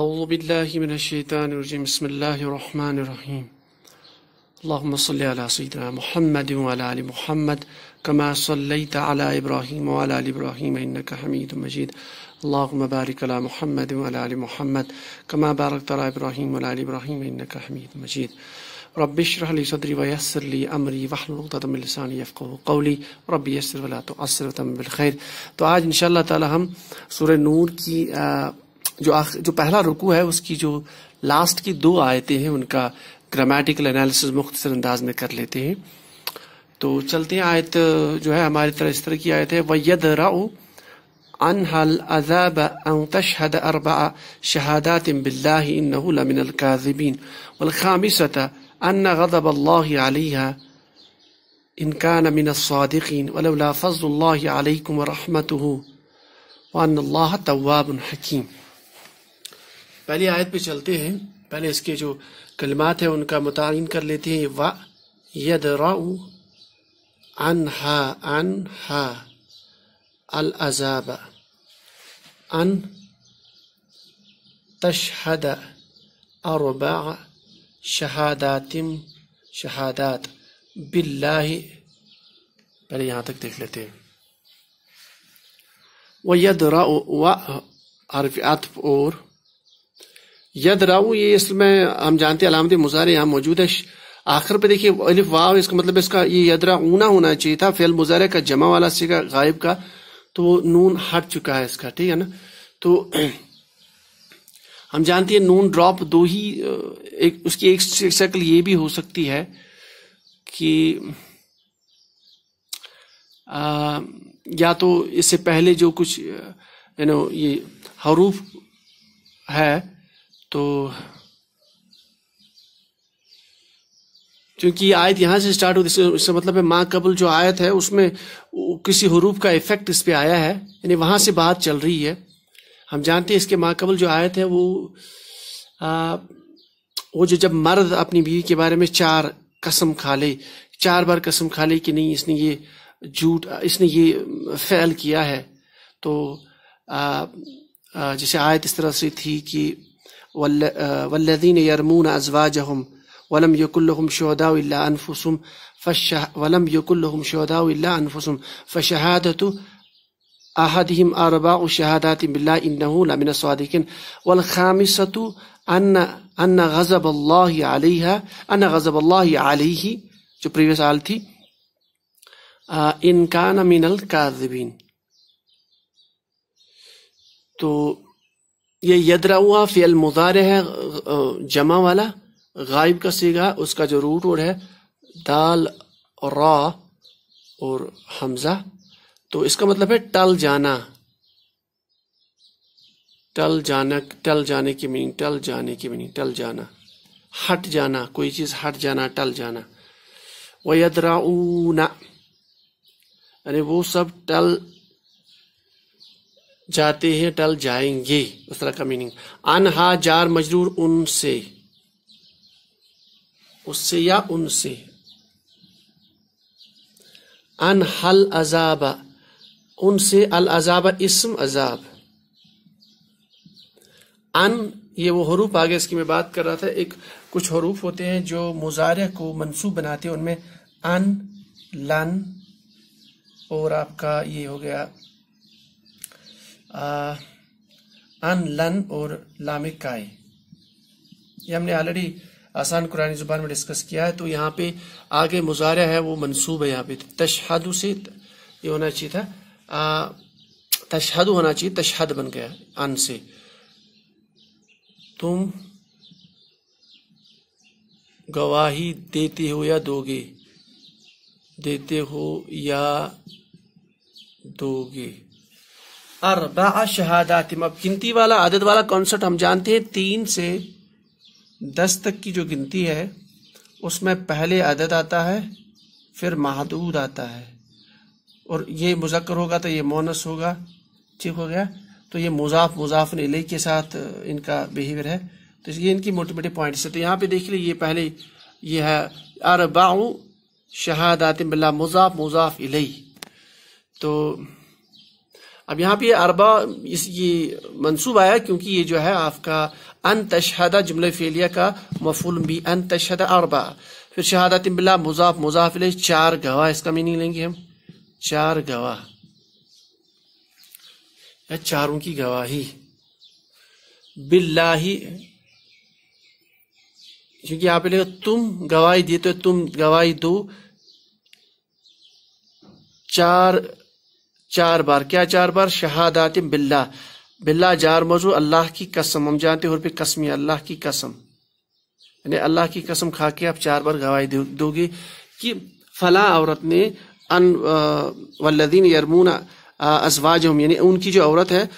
أعوذ بالله من الشيطان الرجيم بسم الله الرحمن الرحيم اللهم صل على سيدنا محمد وعلى آل محمد كما صليت على إبراهيم وعلى آل إبراهيم إنك حميد مجيد اللهم بارك على محمد وعلى آل محمد كما باركت على إبراهيم وعلى آل إبراهيم إنك حميد مجيد رب اشرح لي صدري ويسر لي امري واحلل عقدة من لساني يفقه قولي رب يسر ولا تعسر وتم بالخير تو آج ان شاء الله تعالی ہم سورہ نور کی जो आख, जो पहला रुकू है उसकी जो लास्ट की दो आयतें हैं उनका ग्रामेटिकल एनालिसिस मुख्तर अंदाज में कर लेते हैं तो चलते हैं आयत जो है हमारी तरह इस तरह की आयत है वयद राओ अनहल अजाब तशहद अरबा शहादात बिल्लामिनकाजबीन वलखामिसत अन गदब अल्लाह इनका नमिनसादिकीन वलफ़ज़ल अलैक्म वरहमत वल्ला तवाबन हकीम पहली आयत पे चलते हैं पहले इसके जो कलमात है उनका मुतान कर लेते हैं वा यद अन हा अन हा अल अजाब अन तशहद और शहादातिम शहादात बिल्ला पहले यहाँ तक देख लेते हैं वह यद व हरफ और यद राउ ये इसमें हम जानते हैं अलामत मुजारे यहाँ मौजूद है आखिर पे देखिए अलिफ वाह इसका मतलब इसका ये यदरा ऊना होना चाहिए था फेल मुजारे का जमा वाला सीगा गायब का तो नून हट चुका है इसका ठीक है ना तो हम जानते हैं नून ड्रॉप दो ही एक उसकी एक शक्ल ये भी हो सकती है कि आ, या तो इससे पहले जो कुछ यू नो ये हरूफ है तो क्योंकि आयत यहां से स्टार्ट होती है मतलब है माँ कबल जो आयत है उसमें किसी हरूफ का इफेक्ट इस पर आया है यानी वहां से बात चल रही है हम जानते हैं इसके माँ कबल जो आयत है वो आ, वो जो जब मर्द अपनी बीवी के बारे में चार कसम खा ले चार बार कसम खा ले कि नहीं इसने ये झूठ इसने ये फैल किया है तो आ, आ, जैसे आयत इस तरह से थी कि آه، والذين يرمون أزواجهم ولم يكن لهم شهداء إلا أنفسهم فشه ولم يكن لهم شهداء إلا أنفسهم فشهادة أحدهم أربع شهادات بالله إنه لمن الصادقين والخامسة أن أن غضب الله عليها أن غضب الله عليه जो प्रीवियस आल إن كان من الكاذبين تو ये यदरा फेल मुजारे है जमा वाला गायब का सीगा उसका जो रूट वर्ड है दाल रा और हमजा तो इसका मतलब है टल जाना टल जाना टल जाने की मीनिंग टल जाने की मीनिंग टल जाना हट जाना कोई चीज हट जाना टल जाना यदरा अरे वो सब टल जाते हैं टल जाएंगे उस तरह का मीनिंग अनहा जार मजरूर उनसे उससे या उनसे अन हल अजाबा उनसे अल अजाब इसम अजाब अन ये वो हरूफ आगे इसकी मैं बात कर रहा था एक कुछ हरूफ होते हैं जो मुजारे को मनसूब बनाते हैं उनमें अन लन और आपका ये हो गया अन लन और लामिक काय ये हमने ऑलरेडी आसान कुरानी जुबान में डिस्कस किया है तो यहाँ पे आगे मुजाहरा है वो मनसूब है यहाँ पे तशहदु से ये होना चाहिए था तशहद होना चाहिए तशहद बन गया अन से तुम गवाही देते हो या दोगे देते हो या दोगे अरबा शहादात अब गिनती वाला आदत वाला कॉन्सेप्ट हम जानते हैं तीन से दस तक की जो गिनती है उसमें पहले आदद आता है फिर महदूद आता है और ये मुजक्र होगा तो ये मोनस होगा ठीक हो गया तो ये मुजाफ मुजाफ नले के साथ इनका बिहेवियर है तो ये इनकी मोटी मोटी पॉइंट्स है तो यहाँ पे देख लीजिए पहले ये है अरबाऊ शहादात बिल्ला मुजाफ मुजाफ इलई तो अब यहाँ पे अरबा इस ये मनसूब आया क्योंकि ये जो है आपका अन तशहदा जुमल फेलिया का मफूल भी अन तशहदा अरबा फिर शहादत बिल्ला मुजाफ मुजाफिल चार गवाह इसका मीनिंग लेंगे हम चार गवाह या चारों की गवाही बिल्लाही क्योंकि आप पे तुम गवाही देते हो तुम गवाही दो चार चार बार क्या चार बार शहादात बिल्ला बिल्ला जार मौजू अल्लाह की कसम हम जानते हैं कसम अल्लाह की कसम यानी अल्लाह की कसम खा के आप चार बार गवाही दोगे कि फला औरत ने अन वल्लदीन यरमून अजवाज हम यानी उनकी जो औरत है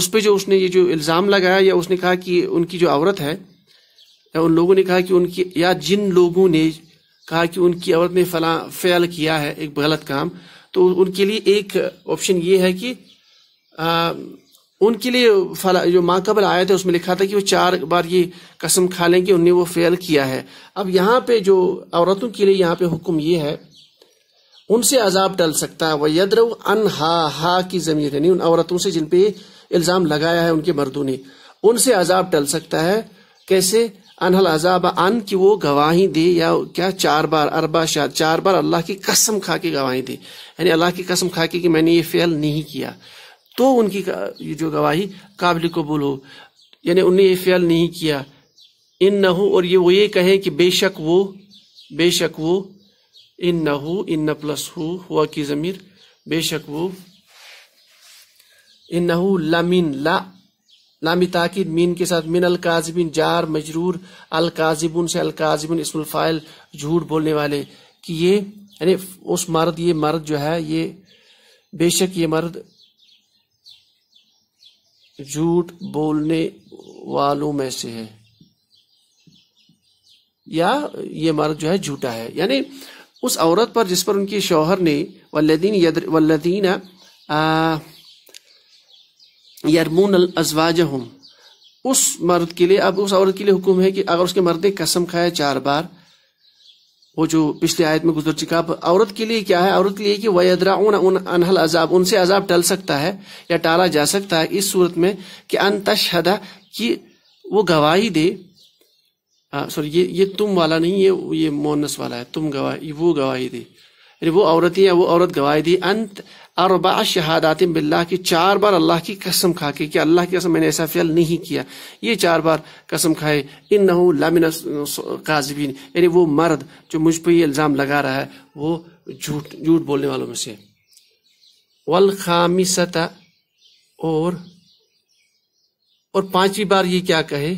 उस पर जो उसने ये जो इल्ज़ाम लगाया या उसने कहा कि उनकी जो औरत है या उन लोगों ने कहा कि उनकी या जिन लोगों ने कहा कि उनकी औरत ने फला फ़ैल किया है एक गलत काम तो उनके लिए एक ऑप्शन ये है कि आ, उनके लिए फला जो माँ कबल आया था उसमें लिखा था कि वो चार बार ये कसम खा लेंगे उनने वो फेल किया है अब यहाँ पे जो औरतों के लिए यहाँ पे हुक्म ये है उनसे अजाब टल सकता है वह यदर अन हा हा की जमीर यानी उन औरतों से जिनपे इल्ज़ाम लगाया है उनके मर्दों ने उनसे अजाब टल सकता है कैसे अनहल अजाब अन की वो गवाही दे या क्या चार बार अरबा शाह चार बार अल्लाह की कसम खा के गवाही दे यानी अल्लाह की कसम खा के कि मैंने ये फेल नहीं किया तो उनकी ये जो गवाही काबिल कबूल हो यानी उनने ये फेल नहीं किया इन न हो और ये वो ये कहें कि बेशक वो बेशक वो इन न हो इन न प्लस हो हुआ की ज़मीर बेशक वो इन न लमिन ला नामी ताकिद मीन के साथ मिन अलकाजिबिन जार मजरूर अलकाजिबुन से अलकाजिबुन इसमुलफ़ाइल झूठ बोलने वाले कि ये यानी उस मर्द ये मर्द जो है ये बेशक ये मर्द झूठ बोलने वालों में से है या ये मर्द जो है झूठा है यानी उस औरत पर जिस पर उनके शौहर ने वल्लदीन यदर वल्लदीन यरमून अजवाज हम उस मर्द के लिए अब उस औरत के लिए हुक्म है कि अगर उसके मर्द ने कसम खाया चार बार वो जो पिछले आयत में गुजर चुका अब औरत के लिए क्या है औरत के लिए कि वयदरा उन अनहल अजाब उनसे अजाब टल सकता है या टाला जा सकता है इस सूरत में कि अन तशहदा कि वो गवाही दे सॉरी ये ये तुम वाला नहीं ये ये मोनस वाला है तुम गवाही वो गवाही दे वो औरत या वो औरत गवाही दी अंत अरबा शहादात बिल्ला की चार बार अल्लाह की कसम खा के कि अल्लाह की कसम मैंने ऐसा फ़ैल नहीं किया ये चार बार कसम खाए इन नहू लामिन काजबीन यानी वो मर्द जो मुझ पर ये इल्ज़ाम लगा रहा है वो झूठ झूठ बोलने वालों में से वल खामिसता और और पांचवी बार ये क्या कहे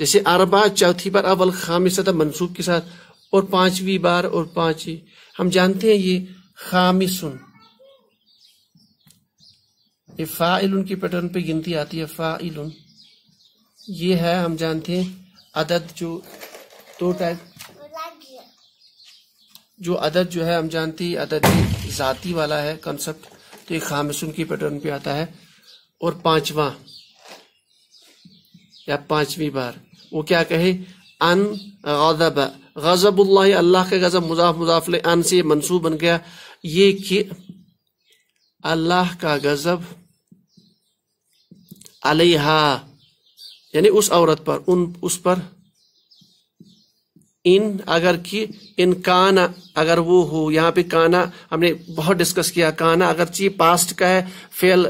जैसे अरबा चौथी बार अब सतह मनसूब के साथ और पांचवी बार और पांचवी हम जानते हैं ये खामी सुन ये फ़ाइल की पैटर्न पे गिनती आती है फ़ाइल ये है हम जानते हैं अदद जो दो टाइप जो अदद जो है हम जानते हैं अदद ज़ाती वाला है कंसेप्ट तो ये खामसुन की पैटर्न पे आता है और पांचवा या पांचवी बार वो क्या कहे अन गजब गजबुल्ला अल्लाह के गजब मुजाफ मुजाफले अन से मनसूब बन गया ये कि अल्लाह का गजब अलहा यानी उस औरत पर उन उस पर इन अगर कि इन काना अगर वो हो यहाँ पे काना हमने बहुत डिस्कस किया काना अगर ची पास्ट का है फेल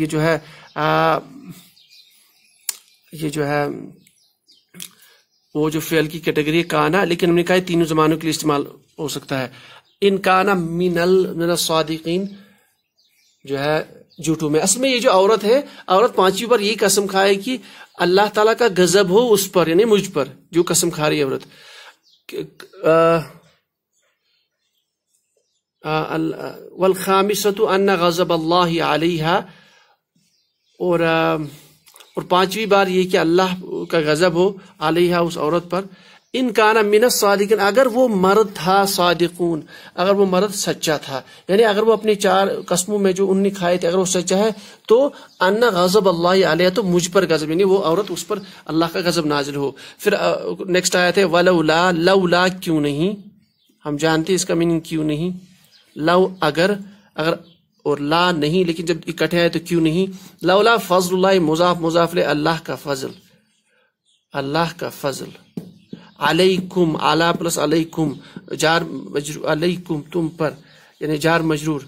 ये जो है आ, ये जो है वो जो फेल की कैटेगरी काना लेकिन हमने कहा तीनों जमानों के लिए इस्तेमाल हो सकता है इन काना मिनल मिनल स्वादिकीन जो है जूठू में असल में ये जो औरत है औरत पांचवी बार यही कसम खाए कि अल्लाह ताला का गजब हो उस पर यानी मुझ पर जो कसम खा रही है औरत वल खामिसतु अन्न गजब अल्लाह और और पांचवी बार ये कि अल्लाह का गजब हो आलिहा उस औरत पर इनकाना मिनस सादिकिन अगर वो मर्द था सादिकून अगर वो मर्द सच्चा था यानी अगर वो अपनी चार कस्मों में जो उन्नी खाए थे अगर वो सच्चा है तो अन्ना गजब अल्लाह आलिया तो मुझ पर गजब यानी वो औरत उस पर अल्लाह का गजब नाजिल हो फिर नेक्स्ट आया थे वलौला लउला क्यों नहीं हम जानते इसका मीनिंग क्यों नहीं लव अगर अगर और ला नहीं लेकिन जब इकट्ठे आए तो क्यों नहीं लउला फजल मुजाफ मुजाफले अल्लाह का फजल अल्लाह का फजल अलैकुम आला प्लस अलैकुम जार मजरूर अलैकुम तुम पर यानी जार मजरूर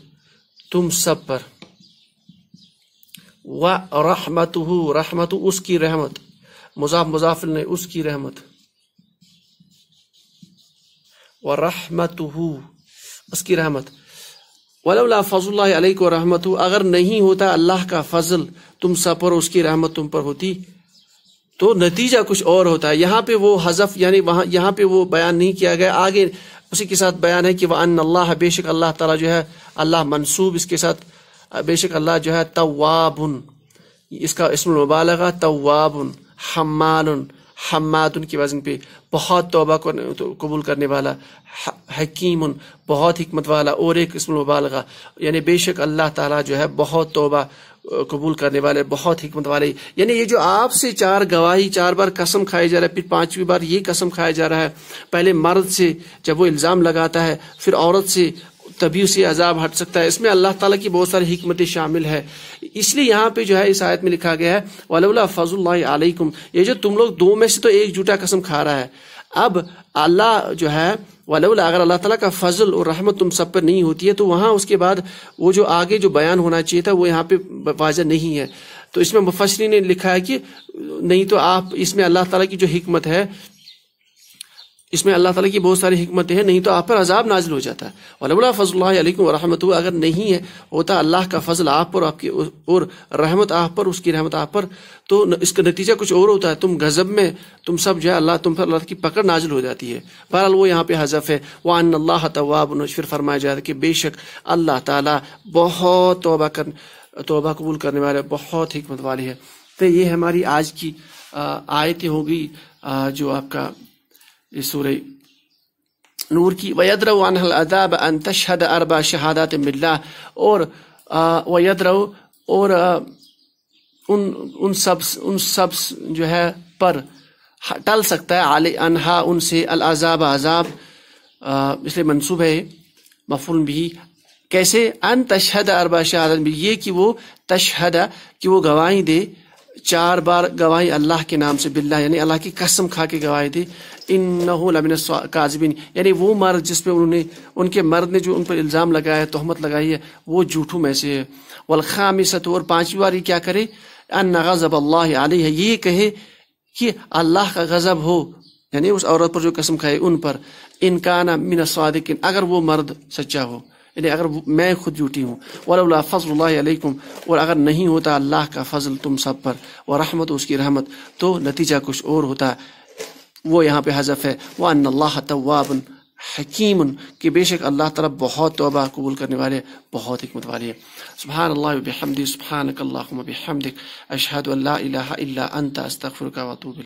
तुम सब पर व रहमत रहमत उसकी रहमत मुजाफ मुजाफिल ने उसकी रहमत व रहमत उसकी रहमत वलौला फजल अलैक रहमत अगर नहीं होता अल्लाह का फजल तुम सब पर उसकी रहमत तुम पर होती तो नतीजा कुछ और होता है यहाँ पे वो हजफ यानी वहां यहाँ पे वो बयान नहीं किया गया आगे उसी के साथ बयान है कि वह अन अल्लाह बेशक अल्लाह ताला जो है अल्लाह मनसूब इसके साथ बेशक अल्लाह जो है तवाबन इसका इसमें मुबालगा तवाबन हमाल हमाद उनकी वजन पे बहुत तोबा को तो, कबूल करने वाला हकीम बहुत हमत वाला और एक इसमें मुबालगा यानी बेशक अल्लाह ताला जो है बहुत तोबा कबूल करने वाले बहुत हमत वाले यानी ये जो आपसे चार गवाही चार बार कसम खाया जा रहा है फिर पांचवी बार ये कसम खाया जा रहा है पहले मर्द से जब वो इल्ज़ाम लगाता है फिर औरत से तभी उसे अजाब हट सकता है इसमें अल्लाह ताला की बहुत सारी हमतें शामिल है इसलिए यहाँ पे जो है इस आयत में लिखा गया है वल्ला फजुल्लाकुम ये जो तुम लोग दो में से तो एक जूटा कसम खा रहा है अब अल्लाह जो है वलौला अगर अल्लाह ताला का फजल और रहमत तुम सब पर नहीं होती है तो वहां उसके बाद वो जो आगे जो बयान होना चाहिए था वो यहाँ पे वाजा नहीं है तो इसमें मुफसरी ने लिखा है कि नहीं तो आप इसमें अल्लाह ताला की जो हमत है इसमें अल्लाह ताला की बहुत सारी हमतें हैं नहीं तो आप पर अजाब नाजिल हो जाता है वलबला फ़ज़ल्लाकम वरहमत अगर नहीं है होता अल्लाह का फजल आप पर आपकी और रहमत आप पर उसकी रहमत आप पर तो इसका नतीजा कुछ और होता है तुम गज़ब में तुम सब जो है अल्लाह तुम पर अल्लाह की पकड़ नाजिल हो जाती है बहरहाल वो यहाँ पे हज़फ है वह अल्लाह तवाब फिर फरमाया जाता है कि बेशक अल्लाह ताला बहुत तोबा कर तोबा कबूल करने वाले बहुत हमत वाली है तो ये हमारी आज की आयतें होगी जो आपका इस सूर्य नूर की वयद्रव अनहल अदाब अन तशहद अरबा शहादात मिल्ला और वयद्रव और उन उन सब उन सब जो है पर टल सकता है आल अनहा उनसे अल अजाब अजाब इसलिए मनसूब है मफुल भी कैसे अन तशहद अरबा शहादत ये कि वो तशहद कि वो गवाही दे चार बार गवाही अल्लाह के नाम से बिल्ला यानी अल्लाह की कसम खा के गवाही दी इन नबिन काजबिन यानी वो मर्द जिसपे उन्होंने उनके मर्द ने जो उन पर इल्ज़ाम लगाया है तहमत लगाई है वो झूठू में से है वलखामी सतु और पाँचवीं बार ये क्या करे अन गज़ब अल्लाह आलि है ये कहे कि अल्लाह का गज़ब हो यानी उस औरत पर जो कसम खाए उन पर इनकाना मिन स्वादिन अगर वो मर्द सच्चा हो यानी अगर मैं खुद झूठी हूँ वला फ़ज़ल्लाकुम और अगर नहीं होता अल्लाह का फजल तुम सब पर व रहमत उसकी रहमत तो नतीजा कुछ और होता वो यहाँ पे हजफ है वह अल्लाह तवाबन हकीम कि बेशक अल्लाह तला बहुत तोबा कबूल करने वाले बहुत हमत वाले सुबह सुबह अशहद अंत का वतूब